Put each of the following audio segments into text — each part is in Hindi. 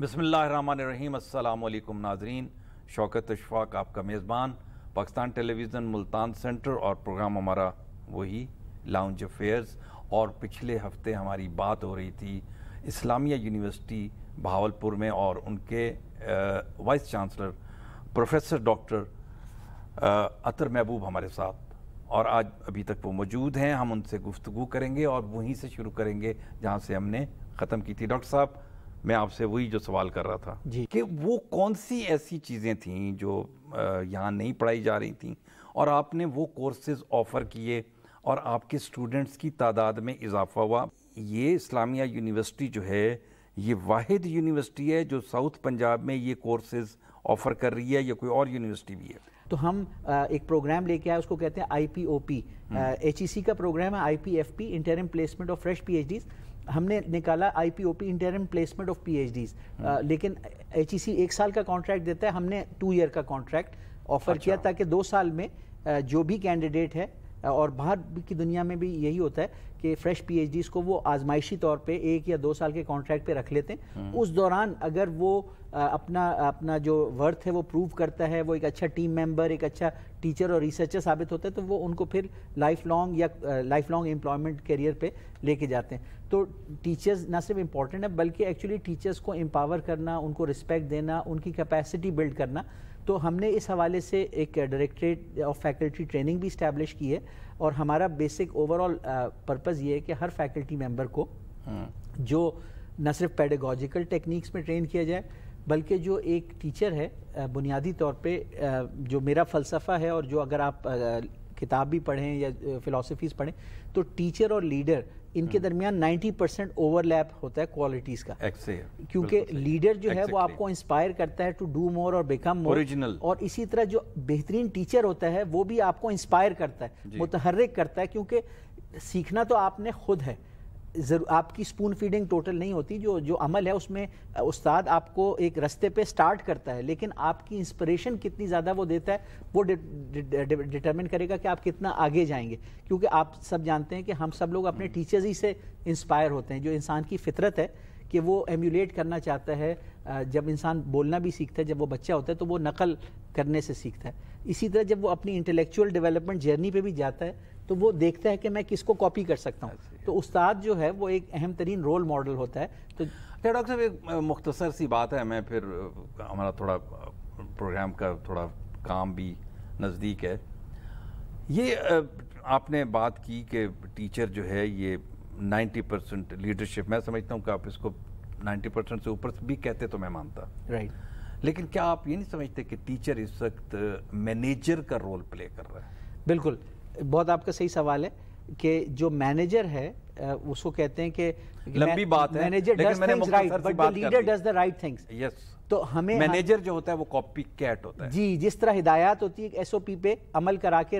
बसमीम अल्लाम नाजरीन शौकत अशफाक आपका मेज़बान पाकिस्तान टेलीविज़न मुल्तान सेंटर और प्रोग्राम हमारा वही लाउंज अफेयर्स और पिछले हफ्ते हमारी बात हो रही थी इस्लामिया यूनिवर्सिटी भावलपुर में और उनके vice chancellor professor doctor Athar Mahboob हमारे साथ और आज अभी तक वो मौजूद हैं हम उनसे गुफ्तु करेंगे और वहीं से शुरू करेंगे जहाँ से हमने ख़त्म की थी डॉक्टर साहब मैं आपसे वही जो सवाल कर रहा था जी कि वो कौन सी ऐसी चीज़ें थीं जो यहाँ नहीं पढ़ाई जा रही थी और आपने वो कोर्सेज ऑफ़र किए और आपके स्टूडेंट्स की तादाद में इजाफा हुआ ये इस्लामिया यूनिवर्सिटी जो है ये वाहिद यूनिवर्सिटी है जो साउथ पंजाब में ये कोर्सेज ऑफ़र कर रही है या कोई और यूनिवर्सिटी भी है तो हम एक प्रोग्राम लेके आए उसको कहते हैं I P O P H E C का प्रोग्राम है I P F P interim placement of fresh P H Ds हमने निकाला I P O P interim placement of P H Ds लेकिन एच ई सी एक साल का कॉन्ट्रैक्ट देता है हमने टू ईयर का कॉन्ट्रैक्ट ऑफर अच्छा। किया ताकि दो साल में जो भी कैंडिडेट है और बाहर की दुनिया में भी यही होता है कि फ्रेश पीएचडीज को वो आजमाइशी तौर पे एक या दो साल के कॉन्ट्रैक्ट पे रख लेते हैं हम्म। उस दौरान अगर वो अपना अपना जो वर्थ है वो प्रूव करता है वो एक अच्छा टीम मेंबर एक अच्छा टीचर और रिसर्चर साबित होता है तो वो उनको फिर लाइफ लॉन्ग या लाइफ लॉन्ग एम्प्लॉयमेंट करियर पे लेके जाते हैं तो टीचर्स ना सिर्फ इम्पॉर्टेंट है बल्कि एक्चुअली टीचर्स को एम्पावर करना उनको रिस्पेक्ट देना उनकी कैपेसिटी बिल्ड करना तो हमने इस हवाले से एक डायरेक्ट्रेट ऑफ फैकल्टी ट्रेनिंग भी इस्टेब्लिश की है और हमारा बेसिक ओवरऑल पर्पज़ ये है कि हर फैकल्टी मेम्बर को हम्म। जो न सिर्फ पेडागॉजिकल टेक्निक्स में ट्रेन किया जाए बल्कि जो एक टीचर है uh, बुनियादी तौर पे uh, जो मेरा फ़लसफ़ा है और जो अगर आप uh, किताब भी पढ़ें या फ़िलासफ़ीज़ पढ़ें तो टीचर और लीडर इनके हम्म। दरमियान 90 परसेंट ओवरलैप होता है क्वालिटीज का क्योंकि लीडर जो है वो आपको इंस्पायर करता है टू डू मोर और बिकम मोर ओरिजिनल और इसी तरह जो बेहतरीन टीचर होता है वो भी आपको इंस्पायर करता है मुतहरक करता है क्योंकि सीखना तो आपने खुद है जरूर आपकी स्पून फीडिंग टोटल नहीं होती जो जो अमल है उसमें उस्ताद आपको एक रस्ते पे स्टार्ट करता है लेकिन आपकी इंस्पिरेशन कितनी ज़्यादा वो देता है वो डिटरमिन करेगा कि आप कितना आगे जाएंगे क्योंकि आप सब जानते हैं कि हम सब लोग अपने टीचर्स ही से इंस्पायर होते हैं जो इंसान की फितरत है कि वो एम्यूलेट करना चाहता है जब इंसान बोलना भी सीखता है जब वो बच्चा होता है तो वो नकल करने से सीखता है इसी तरह जब वो अपनी इंटेलेक्चुअल डेवलपमेंट जर्नी पे भी जाता है तो वो देखता है कि मैं किसको कॉपी कर सकता हूँ तो उस्ताद जो है वो एक अहम तरीन रोल मॉडल होता है तो अच्छा डॉक्टर साहब एक मुख्तसर सी बात है मैं फिर हमारा थोड़ा प्रोग्राम का थोड़ा काम भी नज़दीक है ये आपने बात की कि टीचर जो है ये 90 परसेंट लीडरशिप मैं समझता हूँ कि आप इसको 90 परसेंट से ऊपर भी कहते तो मैं मानता राइट right. लेकिन क्या आप ये नहीं समझते कि टीचर इस वक्त मैनेजर का रोल प्ले कर रहा है बिल्कुल बहुत आपका सही सवाल है कि जो मैनेजर है उसको कहते हैं कि लंबी बात है manager does things right but the leader does the right things yes तो हमें मैनेजर जो होता है वो कॉपी कैट होता है जी जिस तरह हिदायत होती है एस ओ पी पे अमल करा के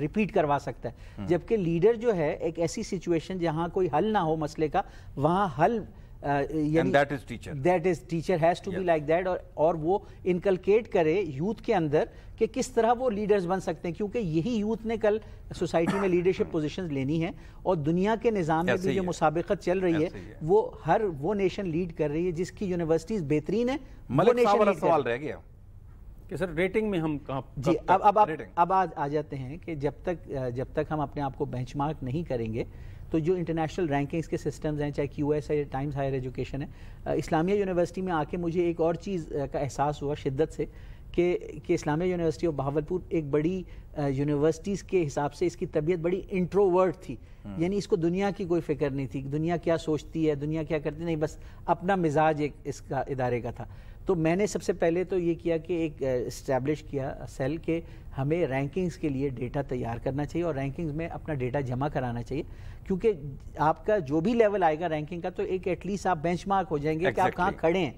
रिपीट करवा सकता है हम्म। जबकि लीडर जो है एक ऐसी सिचुएशन जहाँ कोई हल ना हो मसले का वहाँ हल teacher that is teacher has to be like that और वो इनकलकेट करे यूथ के अंदर कि किस तरह वो लीडर्स बन सकते हैं क्योंकि यही यूथ ने कल सोसाइटी में लीडरशिप पोजीशंस लेनी है और दुनिया के निज़ाम में भी जो मुसाबकत चल रही है वो हर वो नेशन लीड कर रही है जिसकी यूनिवर्सिटीज़ बेहतरीन है वो नेशन सवाल रह गया कि सर रेटिंग में हम कहाँ जी अब अब आप अब आज आ जाते हैं कि जब तक जब तक हम अपने आप को बेंचमार्क नहीं करेंगे तो जो इंटरनेशनल रैंकिंग्स के सिस्टम्स हैं चाहे क्यू एस है टाइम्स हायर एजुकेशन है इस्लामिया यूनिवर्सिटी में आके मुझे एक और चीज़ का एहसास हुआ शिद्दत से कि कि इस्लामिया यूनिवर्सिटी ऑफ बहावलपुर एक बड़ी यूनिवर्सिटीज़ के हिसाब से इसकी तबीयत बड़ी इंट्रोवर्ट थी हम्म। यानी इसको दुनिया की कोई फिक्र नहीं थी दुनिया क्या सोचती है दुनिया क्या करती नहीं बस अपना मिजाज एक इसका इदारे का था तो मैंने सबसे पहले तो ये किया कि एक इस्टेब्लिश किया सेल के हमें रैंकिंग्स के लिए डेटा तैयार करना चाहिए और रैंकिंग्स में अपना डेटा जमा कराना चाहिए क्योंकि आपका जो भी लेवल आएगा रैंकिंग का तो एक एटलीस्ट आप बेंचमार्क हो जाएंगे exactly. कि आप कहाँ खड़े हैं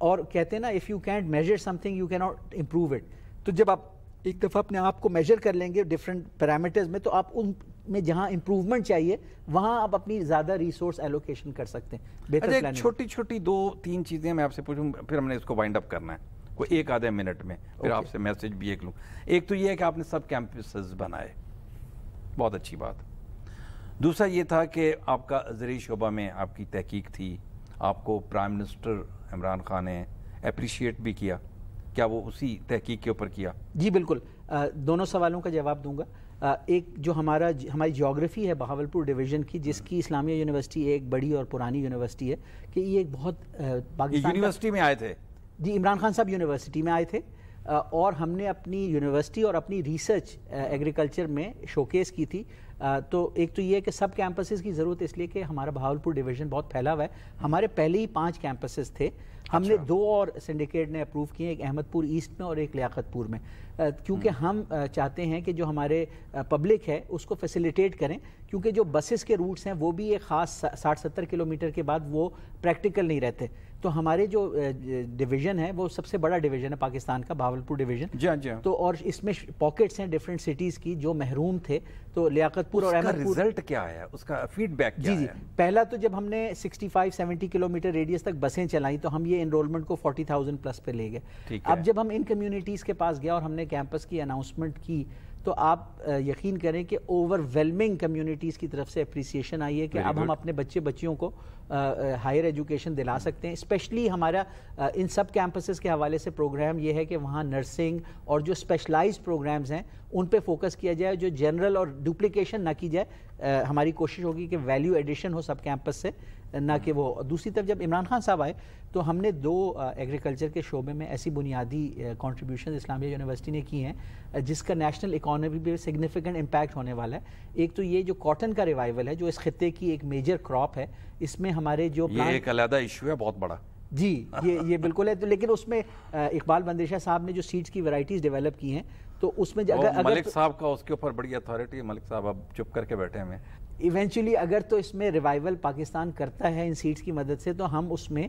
और कहते हैं ना if you can't measure something you cannot improve it तो जब आप एक दफ़ा अपने आप को मेजर कर लेंगे डिफरेंट पैरामीटर्स में तो आप उन में जहाँ इम्प्रूवमेंट चाहिए वहाँ आप अपनी ज़्यादा रिसोर्स एलोकेशन कर सकते हैं अच्छा छोटी छोटी दो तीन चीज़ें मैं आपसे पूछूँ फिर हमने इसको वाइंड अप करना है कोई एक आधे मिनट में फिर okay. आपसे मैसेज भी एक लूँ एक तो ये है कि आपने सब कैंपस बनाए बहुत अच्छी बात दूसरा ये था कि आपका जरिए शोबा में आपकी तहकीक थी आपको प्राइम मिनिस्टर इमरान खान ने अप्रिशिएट भी किया क्या वो उसी तहकीक के ऊपर किया जी बिल्कुल आ, दोनों सवालों का जवाब दूंगा आ, एक जो हमारा हमारी जोग्राफ़ी है बहावलपुर डिवीज़न की जिसकी हम्म। इस्लामिया यूनिवर्सिटी एक बड़ी और पुरानी यूनिवर्सिटी है कि ये एक बहुत पाकिस्तान यूनिवर्सिटी में आए थे जी इमरान खान साहब यूनिवर्सिटी में आए थे और हमने अपनी यूनिवर्सिटी और अपनी रिसर्च एग्रीकल्चर में शोकेस की थी तो एक तो ये है कि सब कैंपसेस की ज़रूरत इसलिए कि हमारा भावलपुर डिवीज़न बहुत फैला हुआ है हमारे पहले ही पाँच कैंपसेस थे हमने अच्छा। दो और सिंडिकेट ने अप्रूव किए एक अहमदपुर ईस्ट में और एक लियाकतपुर में क्योंकि हम्म। हम चाहते हैं कि जो हमारे पब्लिक है उसको फैसिलिटेट करें क्योंकि जो बसेस के रूट्स हैं वो भी एक ख़ास साठ सत्तर किलोमीटर के बाद वो प्रैक्टिकल नहीं रहते तो हमारे जो डिवीजन है वो सबसे बड़ा डिवीजन है पाकिस्तान का भावलपुर डिवीजन जी हाँ, जी हाँ। तो और इसमें पॉकेट्स हैं डिफरेंट सिटीज़ की जो महरूम थे तो लियाकतपुर और अहमदपुर रिजल्ट क्या है उसका फीडबैक क्या जी जी पहला तो जब हमने 65 70 किलोमीटर रेडियस तक बसें चलाई तो हम ये इनरोलमेंट को 40,000 प्लस पे ले गए अब जब हम इन कम्युनिटीज़ के पास गया और हमने कैंपस की अनाउंसमेंट की तो आप यकीन करें कि ओवरवेलमिंग कम्युनिटीज़ की तरफ से अप्रिसिएशन आई है कि अब हम अपने बच्चे बच्चियों को हायर एजुकेशन दिला सकते हैं स्पेशली हमारा इन सब कैंपसेस के हवाले से प्रोग्राम ये है कि वहाँ नर्सिंग और जो स्पेशलाइज प्रोग्राम्स हैं उन पे फोकस किया जाए जो जनरल और डुप्लीकेशन ना की जाए हमारी कोशिश होगी कि वैल्यू एडिशन हो सब कैंपस से ना कि वो दूसरी तरफ जब इमरान खान साहब आए तो हमने दो एग्रीकल्चर के शोबे में ऐसी बुनियादी कॉन्ट्रीब्यूशन इस्लामिया यूनिवर्सिटी ने की हैं जिसका नेशनल इकोनॉमी पे सिग्निफिकेंट इम्पैक्ट होने वाला है एक तो ये जो कॉटन का रिवाइवल है जो इस खत्े की एक मेजर क्रॉप है इसमें हमारे जो ये एक अलहदा इशू है बहुत बड़ा जी ये ये बिल्कुल है तो लेकिन उसमें इकबाल बंदेशा साहब ने जो सीड्स की वैरायटीज डेवलप की हैं तो उसमें अगर, मलिक साहब का उसके ऊपर बड़ी अथॉरिटी है मलिक साहब अब चुप करके बैठे हुए हैं इवेंचुअली अगर तो इसमें रिवाइवल पाकिस्तान करता है इन सीड्स की मदद से तो हम उसमें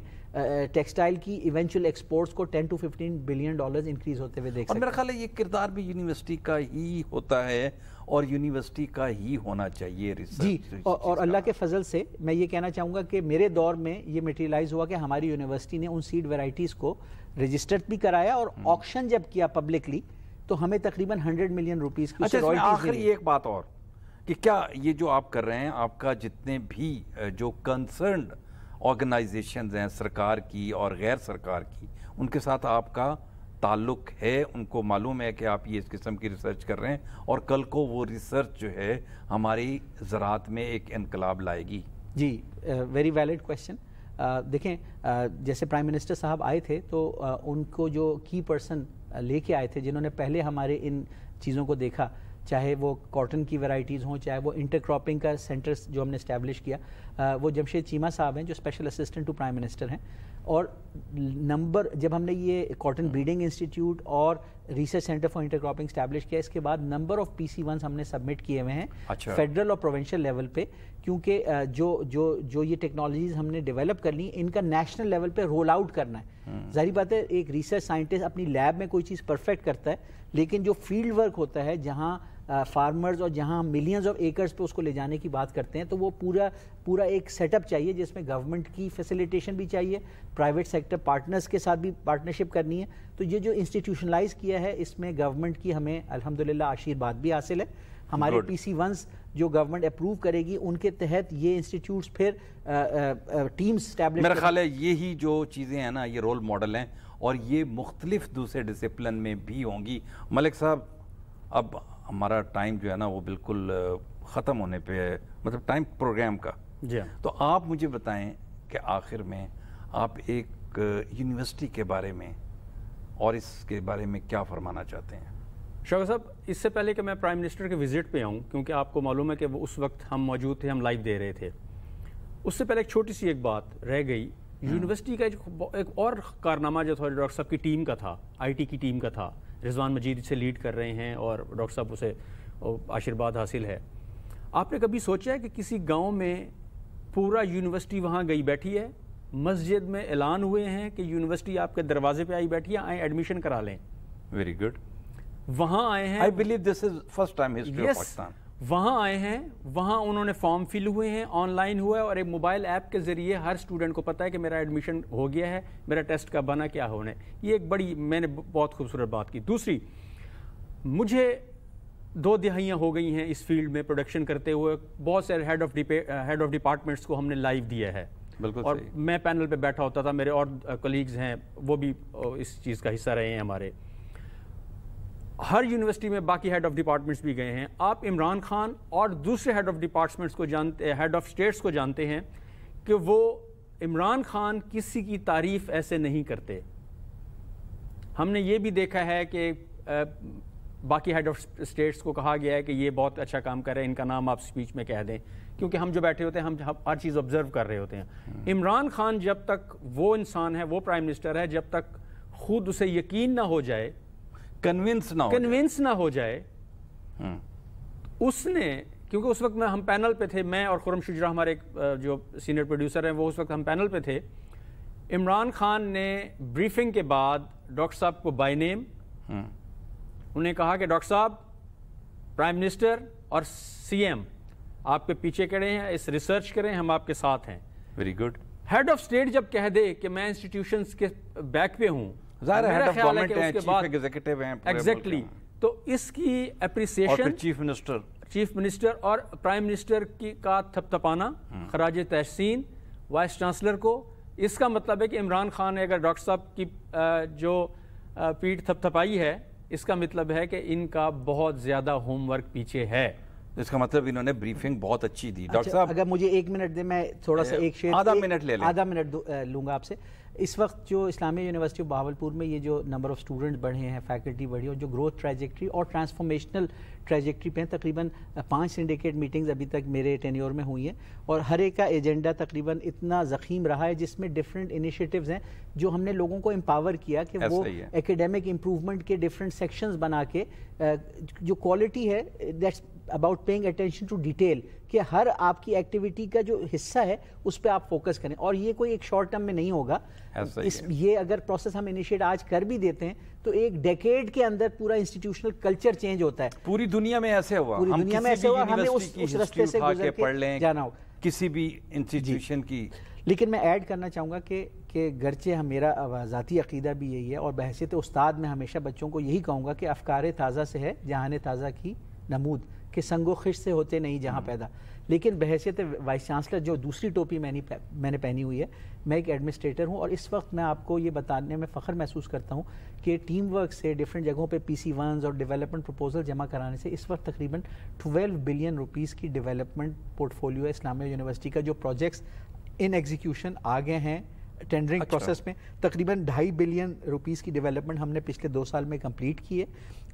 टेक्सटाइल की इवेंचुअल एक्सपोर्ट्स को 10 टू 15 बिलियन डॉलर्स इंक्रीज होते हुए देख सकते मेरा ख्याल है ये किरदार भी यूनिवर्सिटी का ही होता है और यूनिवर्सिटी का ही होना चाहिए रिसर्च जी रिसर्च और, और अल्लाह के फजल से मैं ये कहना चाहूँगा कि मेरे दौर में ये मटेरियलाइज हुआ कि हमारी यूनिवर्सिटी ने उन सीड वेराइटीज़ को रजिस्टर्ड भी कराया और ऑप्शन हम्म। जब किया पब्लिकली तो हमें तकरीबन हंड्रेड मिलियन रुपीज़ की अच्छा, आखिरी एक बात और कि क्या ये जो आप कर रहे हैं आपका जितने भी जो कंसर्न ऑर्गेनाइजेशन हैं सरकार की और गैर सरकार की उनके साथ आपका ताल्लुक है उनको मालूम है कि आप ये इस किस्म की रिसर्च कर रहे हैं और कल को वो रिसर्च जो है हमारी ज़रात में एक इनकलाब लाएगी जी वेरी वैलिड क्वेश्चन देखें आ, जैसे प्राइम मिनिस्टर साहब आए थे तो आ, उनको जो की पर्सन लेके आए थे जिन्होंने पहले हमारे इन चीज़ों को देखा चाहे वो कॉटन की वैरायटीज़ हों चाहे वो इंटर क्रॉपिंग का सेंटर जो हमने इस्टेब्लिश किया वो जमशेद चीमा साहब हैं जो special assistant to prime minister हैं और नंबर जब हमने ये कॉटन ब्रीडिंग इंस्टीट्यूट और research centre for intercropping establish किया इसके बाद number of P C ones हमने सबमिट किए हुए हैं अच्छा। फेडरल और प्रोवेंशल लेवल पे क्योंकि जो जो जो ये टेक्नोलॉजीज हमने डेवलप ली इनका नेशनल लेवल पे रोल आउट करना है हम्म। जाहिर बात है एक रिसर्च साइंटिस्ट अपनी लैब में कोई चीज़ परफेक्ट करता है लेकिन जो फील्ड वर्क होता है जहाँ फार्मर्स और जहाँ हम मिलियंस ऑफ एकर्स पे उसको ले जाने की बात करते हैं तो वो पूरा पूरा एक सेटअप चाहिए जिसमें गवर्नमेंट की फैसिलिटेशन भी चाहिए प्राइवेट सेक्टर पार्टनर्स के साथ भी पार्टनरशिप करनी है तो ये जो इंस्टीट्यूशनलाइज किया है इसमें गवर्नमेंट की हमें अलहमदिल्ला आशीर्वाद भी हासिल है हमारे पी सी वंस जो गवर्नमेंट अप्रूव करेगी उनके तहत ये इंस्टीट्यूट फिर टीम्स स्टैब्लिश मेरा ख्याल है यही जो चीज़ें हैं ना ये रोल मॉडल हैं और ये मुख्तलिफ दूसरे डिसिप्लिन में भी होंगी मलिक साहब अब हमारा टाइम जो है ना वो बिल्कुल ख़त्म होने पे है मतलब टाइम प्रोग्राम का जी हाँ। तो आप मुझे बताएं कि आखिर में आप एक यूनिवर्सिटी के बारे में और इसके बारे में क्या फरमाना चाहते हैं शौक साहब इससे पहले कि मैं प्राइम मिनिस्टर के विज़िट पे आऊँ क्योंकि आपको मालूम है कि वो उस वक्त हम मौजूद थे हम लाइव दे रहे थे उससे पहले एक छोटी सी एक बात रह गई यूनिवर्सिटी हम्म। का एक और कारनामा जो था डॉक्टर साहब की टीम का था आईटी की टीम का था रिजवान मजीद से लीड कर रहे हैं और डॉक्टर साहब उसे आशीर्वाद हासिल है आपने कभी सोचा है कि किसी गाँव में पूरा यूनिवर्सिटी वहाँ गई बैठी है मस्जिद में ऐलान हुए हैं कि यूनिवर्सिटी आपके दरवाजे पे आई बैठी है आए एडमिशन करा लें वेरी गुड वहाँ आए हैं I believe this is first time Pakistan वहाँ आए हैं वहाँ उन्होंने फॉर्म फिल हुए हैं ऑनलाइन हुआ है और एक मोबाइल ऐप के ज़रिए हर स्टूडेंट को पता है कि मेरा एडमिशन हो गया है मेरा टेस्ट का बना क्या होने ये एक बड़ी मैंने बहुत खूबसूरत बात की दूसरी मुझे दो दिहाइयाँ हो गई हैं इस फील्ड में प्रोडक्शन करते हुए बहुत सारे head of head of departments को हमने लाइव दिया है बिल्कुल और मैं पैनल पर बैठा होता था मेरे और कलीग्स हैं वो भी uh, इस चीज़ का हिस्सा रहे हैं हमारे हर यूनिवर्सिटी में बाकी हेड ऑफ डिपार्टमेंट्स भी गए हैं आप इमरान खान और दूसरे हेड ऑफ डिपार्टमेंट्स को जानते हेड ऑफ स्टेट्स को जानते हैं कि वो इमरान खान किसी की तारीफ ऐसे नहीं करते हमने ये भी देखा है कि बाकी हेड ऑफ स्टेट्स को कहा गया है कि ये बहुत अच्छा काम कर रहे हैं इनका नाम आप स्पीच में कह दें क्योंकि हम जो बैठे होते हैं हम हर चीज़ ऑब्जर्व कर रहे होते हैं हम्म। इमरान खान जब तक वो इंसान है वो प्राइम मिनिस्टर है जब तक खुद उसे यकीन ना हो जाए कन्विंस ना कन्विंस ना हो जाए हाँ। उसने क्योंकि उस वक्त हम पैनल पे थे मैं और खुरम शुजरा हमारे जो सीनियर प्रोड्यूसर हैं वो उस वक्त हम पैनल पे थे इमरान खान ने ब्रीफिंग के बाद डॉक्टर साहब को बाय नेम उन्हें कहा कि डॉक्टर साहब प्राइम मिनिस्टर और सीएम आपके पीछे खड़े हैं इस रिसर्च करें हम आपके साथ हैं very good head of state जब कह दे कि मैं इंस्टीट्यूशंस के बैक पे हूँ एग्जैक्टली तो इसकी appreciation chief minister chief minister और प्राइम मिनिस्टर की का थपथपाना हम्म। खराज तहसीन वाइस चांसलर को इसका मतलब है कि इमरान खान ने अगर डॉक्टर साहब की जो पीठ थपथपाई है इसका मतलब है कि इनका बहुत ज़्यादा होमवर्क पीछे है इसका मतलब इन्होंने ब्रीफिंग बहुत अच्छी दी डॉक्टर अच्छा, साहब अगर मुझे एक मिनट दे मैं थोड़ा सा एक आधा मिनट ले आधा मिनट लूंगा आपसे इस वक्त जो इस्लामी यूनिवर्सिटी ऑफ बहावलपुर में ये जो नंबर ऑफ़ स्टूडेंट्स बढ़े हैं फैकल्टी बढ़ी और जो ग्रोथ ट्रैजेक्ट्री और ट्रांसफॉर्मेशनल ट्रैजेक्ट्री पे हैं तकरीबन पाँच सिंडिकेट मीटिंग्स अभी तक मेरे टेन्योर में हुई हैं और हर एक का एजेंडा तकरीबन इतना ज़ख़ीम रहा है जिसमें डिफरेंट इनिशिएटिव हैं जो हमने लोगों को एम्पावर किया कि वो एकेडमिक इम्प्रूवमेंट के डिफरेंट सेक्शन बना के जो क्वालिटी है that's about paying attention to detail कि हर आपकी एक्टिविटी का जो हिस्सा है उस पर आप फोकस करें और ये कोई एक शॉर्ट टर्म में नहीं होगा इस ये अगर प्रोसेस हम इनिशिएट आज कर भी देते हैं तो एक डेकेड के अंदर पूरा इंस्टीट्यूशनल कल्चर चेंज होता है पूरी दुनिया में ऐसे हुआ पूरी दुनिया में ऐसे हुआ हमें उस, उस रास्ते से गुजर के पढ़ लें जाना हो किसी भी इंस्टीट्यूशन की लेकिन मैं ऐड करना चाहूँगा कि के गरचे हम मेरा ज़ाती अकीदा भी यही है और बहसीत उस्ताद मैं हमेशा बच्चों को यही कहूँगा कि अफकार ताज़ा से है जहान ताज़ा की नमूद के संगो खिश से होते नहीं जहाँ हम्म। पैदा लेकिन बहसीत वाइस चांसलर जो दूसरी टोपी मैंने मैंने पहनी हुई है मैं एक एडमिनिस्ट्रेटर हूँ और इस वक्त मैं आपको ये बताने में फ़ख्र महसूस करता हूँ कि टीम वर्क से डिफरेंट जगहों पे पी सी और डेवलपमेंट प्रपोजल जमा कराने से इस वक्त तकरीबन 12 बिलियन रुपीस की डेवलपमेंट पोर्टफोलियो है इस्लामिया यूनिवर्सिटी का जो प्रोजेक्ट्स इन एग्जीक्यूशन आ गए हैं टेंडरिंग अच्छा। प्रोसेस में तकरीबन ढाई बिलियन रुपीस की डेवलपमेंट हमने पिछले दो साल में कंप्लीट की है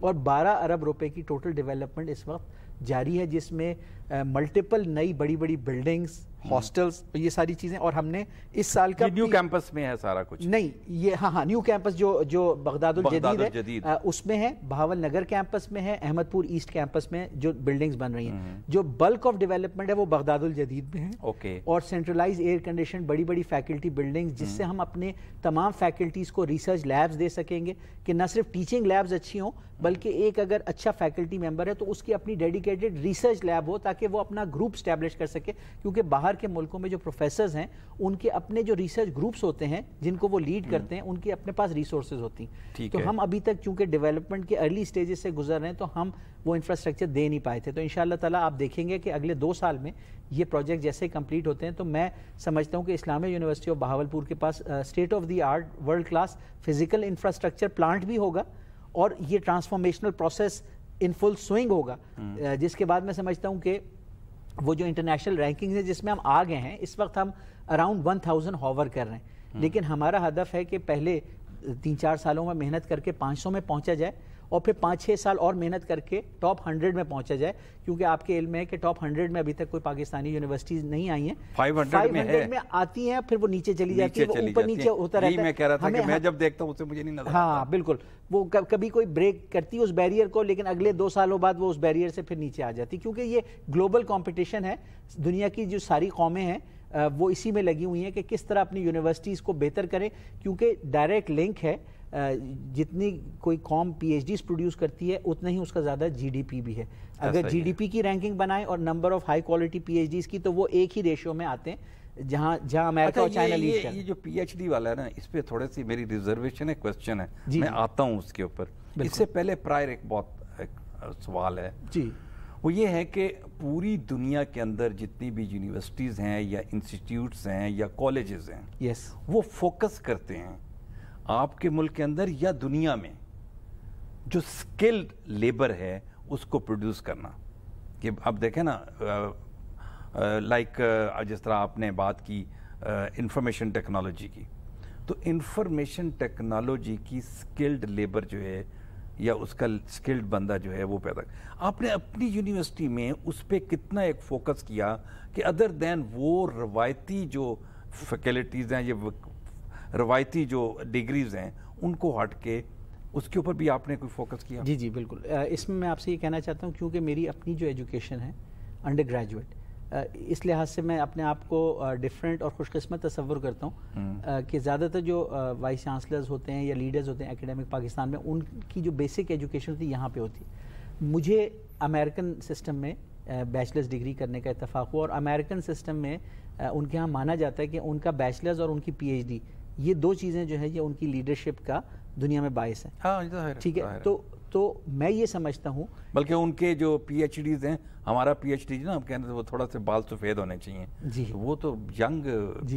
और 12 अरब रुपए की टोटल डेवलपमेंट इस वक्त जारी है जिसमें मल्टीपल नई बड़ी बड़ी बिल्डिंग्स हॉस्टल्स ये सारी चीज़ें और हमने इस साल का न्यू कैंपस में है सारा कुछ नहीं ये हाँ हाँ न्यू कैंपस जो जो बगदादुल जदीद है जदीद। आ, उसमें है भावल नगर कैंपस में है अहमदपुर ईस्ट कैंपस में जो बिल्डिंग्स बन रही हैं हम्म। जो बल्क ऑफ डेवलपमेंट है वो बगदादुल जदीद में है ओके और सेंट्रलाइज एयर कंडीशन बड़ी बड़ी फैकल्टी बिल्डिंग्स जिससे हम अपने तमाम फैकल्टीज़ को रिसर्च लैब्स दे सकेंगे कि न सिर्फ टीचिंग लैब्स अच्छी हों बल्कि एक अगर अच्छा फैकल्टी मेम्बर है तो उसकी अपनी डेडिकेटेड रिसर्च लैब हो ताकि ताकि वो अपना ग्रुप स्टैब्लिश कर सके क्योंकि बाहर के मुल्कों में जो प्रोफेसर हैं उनके अपने जो रिसर्च ग्रुप्स होते हैं जिनको वो लीड हम्म। करते हैं उनके अपने पास रिसोर्स होती हैं तो हम अभी तक चूंकि डेवलपमेंट के अर्ली स्टेजेस से गुजर रहे हैं तो हम वो इंफ्रास्ट्रक्चर दे नहीं पाए थे तो इन ताला आप देखेंगे कि अगले दो साल में ये प्रोजेक्ट जैसे कंप्लीट होते हैं तो मैं समझता हूँ कि इस्लामिक यूनिवर्सिटी ऑफ बहावलपुर के पास state of the art world class physical infrastructure plant भी होगा और ये transformational process in full swing होगा हम्म। जिसके बाद मैं समझता हूँ कि वो जो इंटरनेशनल रैंकिंग है जिसमें हम आ गए हैं इस वक्त हम अराउंड वन थाउजेंड हॉवर कर रहे हैं हम्म। लेकिन हमारा हदफ है कि पहले तीन चार सालों में मेहनत करके पाँच सौ में पहुँचा जाए और फिर पाँच छः साल और मेहनत करके टॉप हंड्रेड में पहुंचा जाए क्योंकि आपके इल्म है कि टॉप हंड्रेड में अभी तक कोई पाकिस्तानी यूनिवर्सिटीज नहीं आई हैं फाइव हंड्रेड में, है। में आती हैं फिर वो नीचे चली जाती है ऊपर नीचे होता रहता है मैं कह रहा था कि मैं जब देखता हूँ उसे मुझे नहीं नजर हाँ बिल्कुल वो कभी कोई ब्रेक करती है उस बैरियर को लेकिन अगले दो सालों बाद वो उस बैरियर से फिर नीचे आ जाती क्योंकि ये ग्लोबल कॉम्पिटिशन है दुनिया की जो सारी कौमें हैं वो इसी में लगी हुई हैं कि किस तरह अपनी यूनिवर्सिटीज़ को बेहतर करें क्योंकि डायरेक्ट लिंक है जितनी कोई कॉम पीएचडीज प्रोड्यूस करती है उतना ही उसका ज़्यादा जीडीपी भी है हाँ, अगर जीडीपी की रैंकिंग बनाए और number of high quality PhDs की तो वो एक ही रेशियो में आते हैं जहाँ जहाँ अमेरिका अच्छा, और चाइना ये, ये, ये जो पीएचडी वाला है ना इस पर थोड़ी सी मेरी रिजर्वेशन है क्वेश्चन है मैं आता हूँ उसके ऊपर इससे पहले प्रायर एक बहुत एक सवाल है जी वो ये है कि पूरी दुनिया के अंदर जितनी भी यूनिवर्सिटीज़ हैं या इंस्टीट्यूट्स हैं या कॉलेजेस हैं यस yes. वो फोकस करते हैं आपके मुल्क के अंदर या दुनिया में जो स्किल्ड लेबर है उसको प्रोड्यूस करना कि अब देखें ना लाइक जिस तरह आपने बात की इंफॉर्मेशन टेक्नोलॉजी की तो इंफॉर्मेशन टेक्नोलॉजी की स्किल्ड लेबर जो है या उसका स्किल्ड बंदा जो है वो पैदा आपने अपनी यूनिवर्सिटी में उस पर कितना एक फोकस किया कि अदर दैन वो रवायती जो फैकल्टीज़ हैं ये रवायती जो डिग्रीज हैं उनको हट के उसके ऊपर भी आपने कोई फोकस किया जी जी बिल्कुल इसमें मैं आपसे ये कहना चाहता हूँ क्योंकि मेरी अपनी जो एजुकेशन है अंडर ग्रेजुएट इस लिहाज से मैं अपने आप को डिफरेंट और खुशकस्मत तस्वुर करता हूँ हम्म। कि ज़्यादातर जो वाइस चांसलर्स होते हैं या लीडर्स होते हैं एकेडमिक पाकिस्तान में उनकी जो बेसिक एजुकेशन होती है यहाँ पर होती मुझे अमेरिकन सिस्टम में बैचलर्स डिग्री करने का इतफाक़ हुआ और अमेरिकन सिस्टम में उनके यहाँ माना जाता है कि उनका बैचलर्स और उनकी पीएचडी ये दो चीज़ें जो है ये उनकी लीडरशिप का दुनिया में बायस हाँ, तो है ठीक है तो, तो तो मैं ये समझता हूँ बल्कि उनके जो पीएचडीज हैं हमारा पीएचडी ना हम कहने वो थोड़ा से बाल सफ़ेद होने चाहिए जी वो तो यंग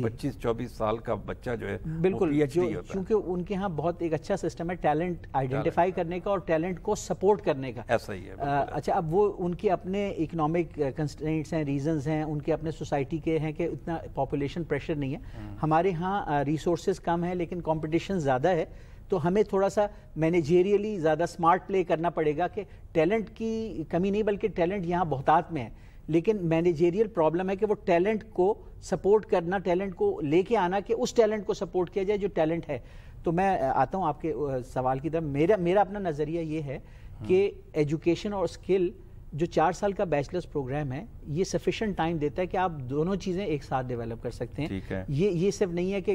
पच्चीस चौबीस साल का बच्चा जो है बिल्कुल क्योंकि उनके यहाँ बहुत एक अच्छा सिस्टम है टैलेंट आइडेंटिफाई करने का और टैलेंट को सपोर्ट करने का ऐसा ही है अच्छा अब वो उनके अपने इकोनॉमिक कंस्टेंट्स हैं रीजन हैं उनके अपने सोसाइटी के हैं कि इतना पॉपुलेशन प्रेशर नहीं है हम्म। हमारे यहाँ रिसोर्सेज कम है लेकिन कॉम्पिटिशन ज़्यादा है तो हमें थोड़ा सा मैनेजेरियली ज़्यादा स्मार्ट प्ले करना पड़ेगा कि टैलेंट की कमी नहीं बल्कि टैलेंट यहाँ बहुतात में है लेकिन मैनेजेरियल प्रॉब्लम है कि वो टैलेंट को सपोर्ट करना टैलेंट को लेके आना कि उस टैलेंट को सपोर्ट किया जाए जो टैलेंट है तो मैं आता हूँ आपके सवाल की तरफ मेरा मेरा अपना नज़रिया ये है कि एजुकेशन हाँ। और स्किल जो चार साल का बैचलर्स प्रोग्राम है ये सफिशेंट टाइम देता है कि आप दोनों चीज़ें एक साथ डेवलप कर सकते हैं है। ये ये सिर्फ नहीं है कि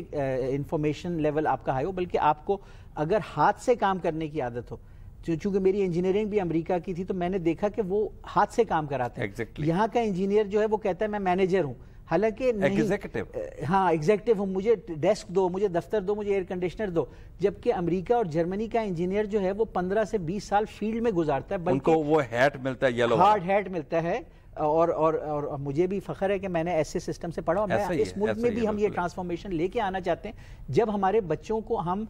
इंफॉर्मेशन लेवल आपका हाई हो बल्कि आपको अगर हाथ से काम करने की आदत हो चूंकि मेरी इंजीनियरिंग भी अमेरिका की थी तो मैंने देखा कि वो हाथ से काम कराते हैं exactly. यहाँ का इंजीनियर जो है वो कहता है मैं मैनेजर हूँ हालांकि एग्जीक्यूटिव हाँ एग्जीक्यूटिव हो मुझे डेस्क दो मुझे दफ्तर दो मुझे एयर कंडीशनर दो जबकि अमेरिका और जर्मनी का इंजीनियर जो है वो पंद्रह से बीस साल फील्ड में गुजारता है उनको वो हैट मिलता है येलो हार्ड हैट मिलता है और और और मुझे भी फख्र है कि मैंने ऐसे सिस्टम से पढ़ा मैं इस मुल्क में भी हम ये ट्रांसफॉर्मेशन लेके आना चाहते हैं जब हमारे बच्चों को हम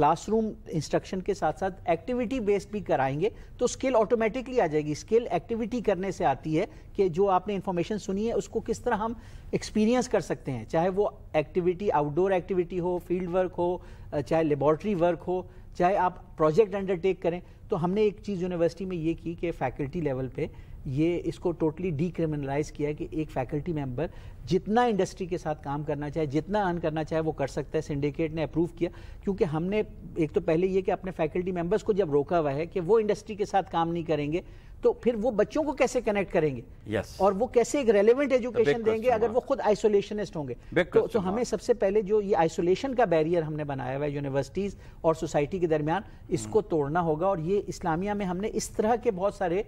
क्लासरूम इंस्ट्रक्शन के साथ साथ एक्टिविटी बेस्ड भी कराएंगे तो स्किल ऑटोमेटिकली आ जाएगी स्किल एक्टिविटी करने से आती है कि जो आपने इन्फॉर्मेशन सुनी है उसको किस तरह हम एक्सपीरियंस कर सकते हैं चाहे वो एक्टिविटी आउटडोर एक्टिविटी हो फील्ड वर्क हो चाहे लेबॉर्ट्री वर्क हो चाहे आप प्रोजेक्ट अंडरटेक करें तो हमने एक चीज़ यूनिवर्सिटी में ये की कि फैकल्टी लेवल पर ये इसको टोटली डिक्रिमिनलाइज किया कि एक फैकल्टी मेंबर जितना इंडस्ट्री के साथ काम करना चाहे जितना अर्न करना चाहे वो कर सकता है सिंडिकेट ने अप्रूव किया क्योंकि हमने एक तो पहले ये कि अपने फैकल्टी मेंबर्स को जब रोका हुआ है कि वो इंडस्ट्री के साथ काम नहीं करेंगे तो फिर वो बच्चों को कैसे कनेक्ट करेंगे yes. और वो कैसे एक रेलिवेंट एजुकेशन देंगे अगर वो खुद आइसोलेशनिस्ट होंगे तो, तो हमें सबसे पहले जो ये आइसोलेशन का बैरियर हमने बनाया हुआ है यूनिवर्सिटीज़ और सोसाइटी के दरमियान इसको hmm. तोड़ना होगा और ये इस्लामिया में हमने इस तरह के बहुत सारे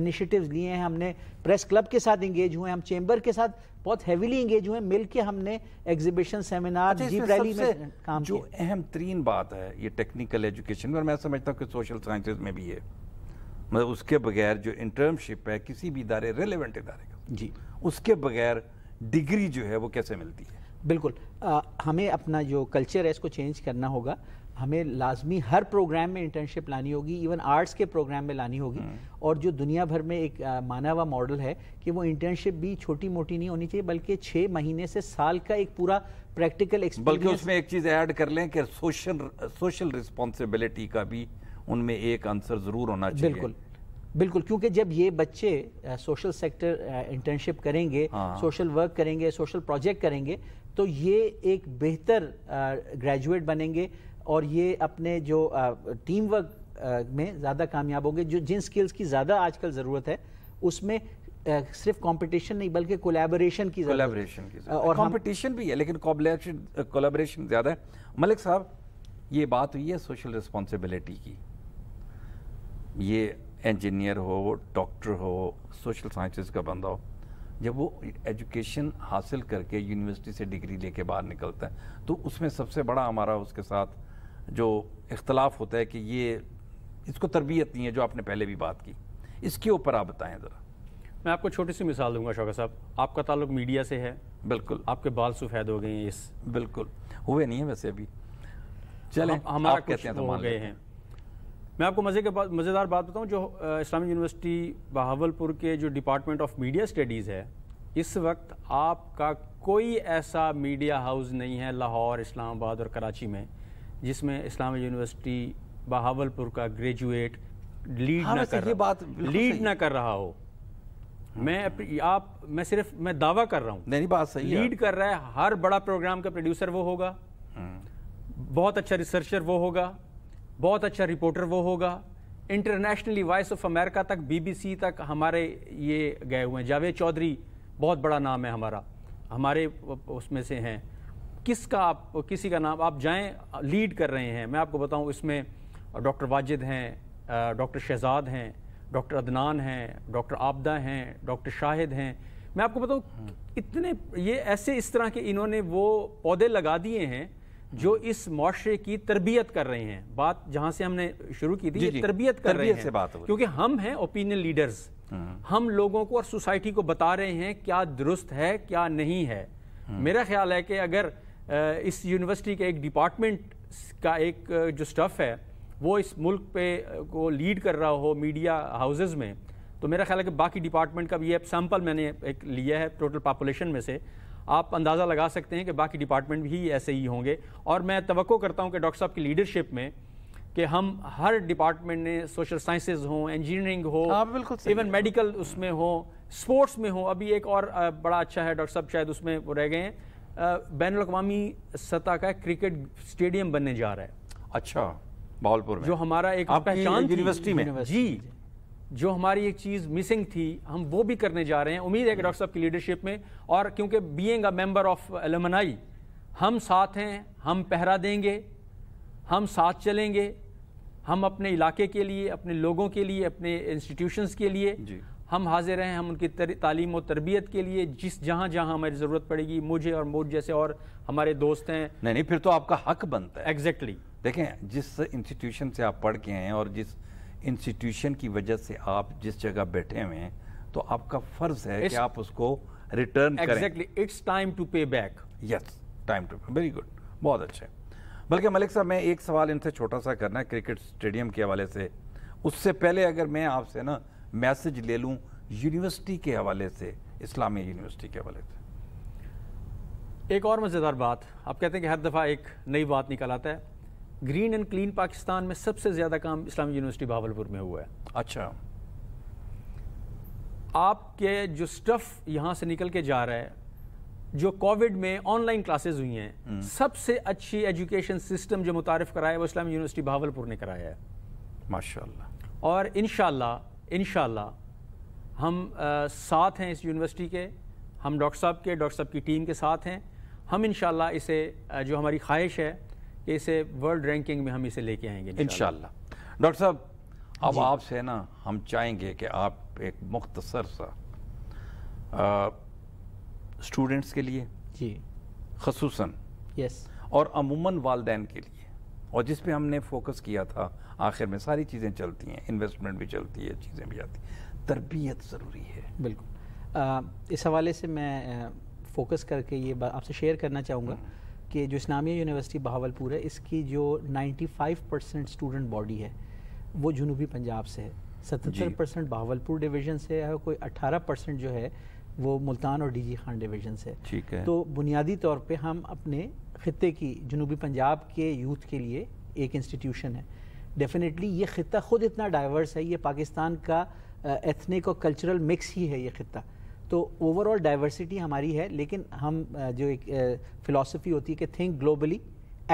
इनिशिएटिव्स लिए हैं हमने प्रेस क्लब के साथ इंगेज हुए हम चेंबर के साथ बहुत हेविली इंगेज हुए मिल के हमने एग्जीबिशन सेमिनार जीप रैली में काम जो अहम तरीन बात है ये टेक्निकल एजुकेशन में और मैं समझता हूँ कि सोशल साइंसेज में भी है मतलब उसके बगैर जो इंटर्नशिप है किसी भी इदारे रेलिवेंट इदारे का जी उसके बगैर डिग्री जो है वो कैसे मिलती है बिल्कुल आ, हमें अपना जो कल्चर है इसको चेंज करना होगा हमें लाजमी हर प्रोग्राम में इंटर्नशिप लानी होगी इवन आर्ट्स के प्रोग्राम में लानी होगी हम्म। और जो दुनिया भर में एक आ, माना हुआ मॉडल है कि वो इंटर्नशिप भी छोटी मोटी नहीं होनी चाहिए बल्कि छः महीने से साल का एक पूरा प्रैक्टिकल एक्सपीरियंस बल्कि उसमें एक चीज़ ऐड कर लें कि सोशल सोशल रिस्पॉन्सिबिलिटी का भी उनमें एक आंसर ज़रूर होना चाहिए बिल्कुल बिल्कुल क्योंकि जब ये बच्चे आ, सोशल सेक्टर इंटर्नशिप करेंगे हाँ। सोशल वर्क करेंगे सोशल प्रोजेक्ट करेंगे तो ये एक बेहतर ग्रेजुएट बनेंगे और ये अपने जो आ, टीम वर्क आ, में ज़्यादा कामयाब होंगे जो जिन स्किल्स की ज़्यादा आजकल ज़रूरत है उसमें सिर्फ कंपटीशन नहीं बल्कि कोलैबोरेशन की कोलैबोरेशन की और कंपटीशन भी है लेकिन कोलैबोरेशन ज़्यादा है मलिक साहब ये बात हुई है सोशल रिस्पॉन्सिबिलिटी की ये इंजीनियर हो डॉक्टर हो सोशल साइंसेस का बंदा हो जब वो एजुकेशन हासिल करके यूनिवर्सिटी से डिग्री लेके बाहर निकलता है तो उसमें सबसे बड़ा हमारा उसके साथ जो इख्तलाफ होता है कि ये इसको तरबियत नहीं है जो आपने पहले भी बात की इसके ऊपर आप बताएं ज़रा मैं आपको छोटी सी मिसाल दूंगा शौका साहब आपका ताल्लुक मीडिया से है बिल्कुल आपके बाल सफ़ेद हो गए हैं इस बिल्कुल हुए नहीं है वैसे अभी चले हम, हमारा कहते हैं तो मान गए हैं मैं आपको मज़े के बाद मज़ेदार बात बताऊं जो इस्लामिक यूनिवर्सिटी बहावलपुर के जो डिपार्टमेंट ऑफ मीडिया स्टडीज़ है इस वक्त आपका कोई ऐसा मीडिया हाउस नहीं है लाहौर इस्लामाबाद और कराची में जिसमें इस्लामिक यूनिवर्सिटी बहावलपुर का ग्रेजुएट लीड हाँ, ना कर ये बात लीड ना कर रहा हो मैं आप मैं सिर्फ मैं दावा कर रहा हूँ नहीं बात सही लीड कर रहा है हर बड़ा प्रोग्राम का प्रोड्यूसर वो होगा हम्म। बहुत अच्छा रिसर्चर वो होगा बहुत अच्छा रिपोर्टर वो होगा इंटरनेशनली वॉइस ऑफ अमेरिका तक बीबीसी तक हमारे ये गए हुए हैं जावेद चौधरी बहुत बड़ा नाम है हमारा हमारे उसमें से हैं किसका आप किसी का नाम आप जाएं लीड कर रहे हैं मैं आपको बताऊं इसमें डॉक्टर वाजिद हैं डॉक्टर शहजाद हैं डॉक्टर अदनान हैं डॉक्टर आबदा हैं डॉक्टर शाहिद हैं मैं आपको बताऊं हाँ। इतने ये ऐसे इस तरह के इन्होंने वो पौधे लगा दिए हैं जो इस माशरे की तरबियत कर रहे हैं बात जहां से हमने शुरू की थी तरबियत कर रहे हैं से बात क्योंकि हम हैं ओपिनियन लीडर्स हम्म। हम लोगों को और सोसाइटी को बता रहे हैं क्या दुरुस्त है क्या नहीं है हम्म। मेरा ख्याल है कि अगर इस यूनिवर्सिटी के एक डिपार्टमेंट का एक जो स्टफ़ है वो इस मुल्क पे को लीड कर रहा हो मीडिया हाउसेज में तो मेरा ख्याल है कि बाकी डिपार्टमेंट का भी ये सैम्पल मैंने एक लिया है टोटल पॉपुलेशन में से आप अंदाज़ा लगा सकते हैं कि बाकी डिपार्टमेंट भी ऐसे ही होंगे और मैं तो करता हूँ कि डॉक्टर साहब की लीडरशिप में कि हम हर डिपार्टमेंट ने सोशल साइंसेज हो इंजीनियरिंग हाँ, हो बिल्कुल इवन मेडिकल उसमें हो स्पोर्ट्स में हो अभी एक और बड़ा अच्छा है डॉक्टर साहब शायद उसमें वो रह गए हैं बैन अवी सतह का क्रिकेट स्टेडियम बनने जा रहा है अच्छा बावलपुर जो हमारा एक पहचान यूनिवर्सिटी में जी जो हमारी एक चीज़ मिसिंग थी हम वो भी करने जा रहे हैं उम्मीद है कि डॉक्टर साहब की लीडरशिप में और क्योंकि being a member of alumni हम साथ हैं हम पहरा देंगे हम साथ चलेंगे हम अपने इलाके के लिए अपने लोगों के लिए अपने इंस्टीट्यूशंस के लिए हम हाजिर हैं हम उनकी तालीम और तरबियत के लिए जिस जहाँ जहाँ हमारी ज़रूरत पड़ेगी मुझे और मोट जैसे और हमारे दोस्त हैं नहीं नहीं फिर तो आपका हक बनता है एग्जैक्टली exactly. देखें जिस इंस्टीट्यूशन से आप पढ़ के हैं और जिस इंस्टीट्यूशन की वजह से आप जिस जगह बैठे हुए हैं तो आपका फर्ज है कि आप उसको return exactly it's time to pay back yes time to very good बहुत अच्छा बल्कि मलिक साहब मैं एक सवाल इनसे छोटा सा करना है क्रिकेट स्टेडियम के हवाले से उससे पहले अगर मैं आपसे ना मैसेज ले लूँ यूनिवर्सिटी के हवाले से इस्लामी यूनिवर्सिटी के हवाले से एक और मज़ेदार बात आप कहते हैं कि हर दफ़ा एक नई बात निकल आता है ग्रीन एंड क्लीन पाकिस्तान में सबसे ज़्यादा काम इस्लामिक यूनिवर्सिटी भावलपुर में हुआ है अच्छा आपके जो स्टफ़ यहाँ से निकल के जा रहा है जो कोविड में ऑनलाइन क्लासेस हुई हैं हम्म। सबसे अच्छी एजुकेशन सिस्टम जो मुतारफ़ कराया है वो इस्लामिक यूनिवर्सिटी भावलपुर ने कराया है माशाल्लाह और इन शाला हम आ, साथ हैं इस यूनिवर्सिटी के हम डॉक्टर साहब के डॉक्टर साहब की टीम के साथ हैं हम इन इसे जो हमारी ख्वाहिश है इसे वर्ल्ड रैंकिंग में हम इसे लेके आएंगे इन डॉक्टर साहब अब आपसे ना हम चाहेंगे कि आप एक मुख्तसर सा स्टूडेंट्स के लिए जी खसूस यस और अमूमन वालदेन के लिए और जिस पे हमने फोकस किया था आखिर में सारी चीज़ें चलती हैं इन्वेस्टमेंट भी चलती है चीज़ें भी आती तरबियत ज़रूरी है बिल्कुल आ, इस हवाले से मैं फोकस करके ये बात आपसे शेयर करना चाहूँगा हम्म। के जो इस्लामिया यूनिवर्सिटी बहावलपुर है इसकी जो 95 परसेंट स्टूडेंट बॉडी है वो जनूबी पंजाब से है सतहत्तर परसेंट बहावलपुर डिवीजन से है कोई 18 परसेंट जो है वो मुल्तान और डीजी खान डिवीजन से ठीक है तो बुनियादी तौर पे हम अपने ख़त्े की जनूबी पंजाब के यूथ के लिए एक इंस्टीट्यूशन है डेफिनेटली ये ख़त्ता ख़ुद इतना डाइवर्स है ये पाकिस्तान का एथनिक और कल्चरल मिक्स ही है ये ख़त्ता तो ओवरऑल डाइवर्सिटी हमारी है लेकिन हम जो एक फ़िलासफ़ी होती है कि थिंक ग्लोबली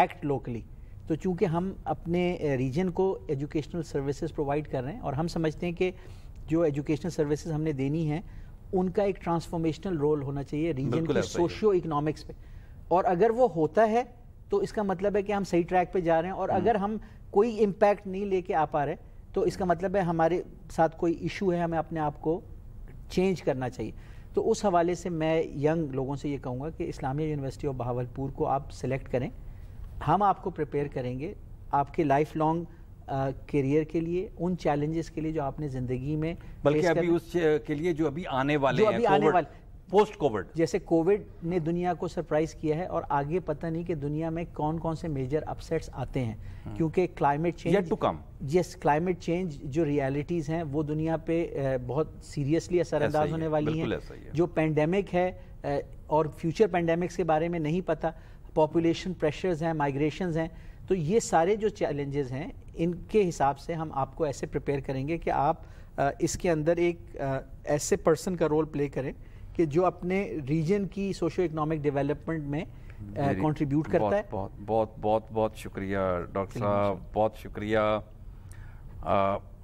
एक्ट लोकली तो चूंकि हम अपने रीजन को एजुकेशनल सर्विसेज प्रोवाइड कर रहे हैं और हम समझते हैं कि जो एजुकेशनल सर्विसेज हमने देनी है उनका एक ट्रांसफॉर्मेशनल रोल होना चाहिए रीजन के सोशियो इकोनॉमिक्स पे और अगर वो होता है तो इसका मतलब है कि हम सही ट्रैक पे जा रहे हैं और हम्म। अगर हम कोई इम्पैक्ट नहीं लेके आ पा रहे तो इसका मतलब है हमारे साथ कोई इशू है हमें अपने आप को चेंज करना चाहिए तो उस हवाले से मैं यंग लोगों से ये कहूँगा कि इस्लामिया यूनिवर्सिटी ऑफ बहावलपुर को आप सेलेक्ट करें हम आपको प्रिपेयर करेंगे आपके लाइफ लॉन्ग करियर के लिए उन चैलेंजेस के लिए जो आपने ज़िंदगी में बल्कि अभी उस के लिए जो अभी आने वाले जो अभी आने वाले पोस्ट कोविड जैसे कोविड ने दुनिया को सरप्राइज किया है और आगे पता नहीं कि दुनिया में कौन कौन से मेजर अपसेट्स आते हैं हाँ। क्योंकि climate change to come yes climate change जो रियलिटीज़ हैं वो दुनिया पे बहुत सीरियसली असरअंदाज होने वाली हैं है। जो पेंडेमिक है और फ्यूचर पेंडेमिक्स के बारे में नहीं पता पॉपुलेशन प्रेशर्स हैं माइग्रेशन हैं तो ये सारे जो चैलेंजेस हैं इनके हिसाब से हम आपको ऐसे प्रिपेयर करेंगे कि आप इसके अंदर एक ऐसे पर्सन का रोल प्ले करें कि जो अपने रीजन की सोशो इकोनॉमिक डेवलपमेंट में कंट्रीब्यूट हम्म, करता बहुत, है बहुत बहुत बहुत बहुत शुक्रिया डॉक्टर साहब बहुत शुक्रिया आ,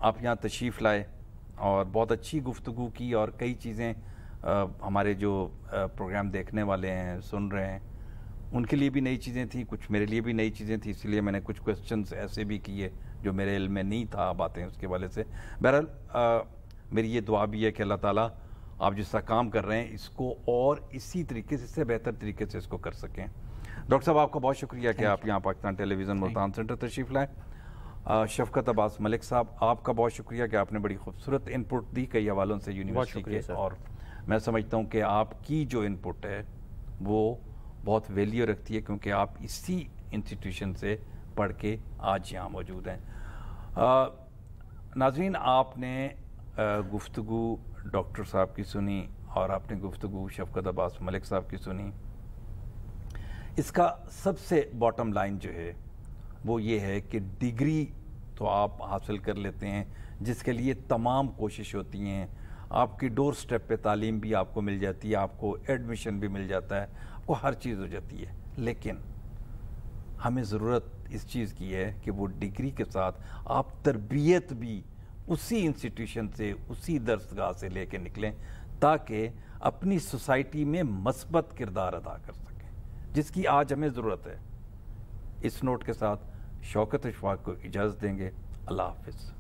आप यहाँ तशरीफ़ लाए और बहुत अच्छी गुफ्तु की और कई चीज़ें हमारे जो प्रोग्राम देखने वाले हैं सुन रहे हैं उनके लिए भी नई चीज़ें थी कुछ मेरे लिए भी नई चीज़ें थी इसलिए मैंने कुछ क्वेश्चन ऐसे भी किए जो मेरे इल में नहीं था बातें उसके वाले से बहरहाल मेरी ये दुआ भी है कि अल्लाह ताली आप जिस तरह काम कर रहे हैं इसको और इसी तरीके से इससे बेहतर तरीके से इसको कर सकें डॉक्टर साहब आपका बहुत शुक्रिया कि आप यहाँ पाकिस्तान टेलीविज़न मुल्तान सेंटर तशरीफ लाएँ शफकत अब्बास मलिक साहब आपका बहुत शुक्रिया कि आपने बड़ी खूबसूरत इनपुट दी कई हवालों से यूनिवर्सिटी के और मैं समझता हूँ कि आपकी जो इनपुट है वो बहुत वैल्यू रखती है क्योंकि आप इसी इंस्टीट्यूशन से पढ़ के आज यहाँ मौजूद हैं नाजरीन आपने गुफ्तु डॉक्टर साहब की सुनी और आपने गुफ्तु शफकत अब्बास मलिक साहब की सुनी इसका सबसे बॉटम लाइन जो है वो ये है कि डिग्री तो आप हासिल कर लेते हैं जिसके लिए तमाम कोशिश होती हैं आपकी डोर स्टेप पर तालीम भी आपको मिल जाती है आपको एडमिशन भी मिल जाता है आपको हर चीज़ हो जाती है लेकिन हमें ज़रूरत इस चीज़ की है कि वो डिग्री के साथ आप तरबियत भी उसी इंस्टीट्यूशन से उसी दरसगाह से लेके निकलें ताकि अपनी सोसाइटी में मस्बत किरदार अदा कर सकें जिसकी आज हमें ज़रूरत है इस नोट के साथ शौकत अशफाक को इजाज़त देंगे अल्लाह हाफिज़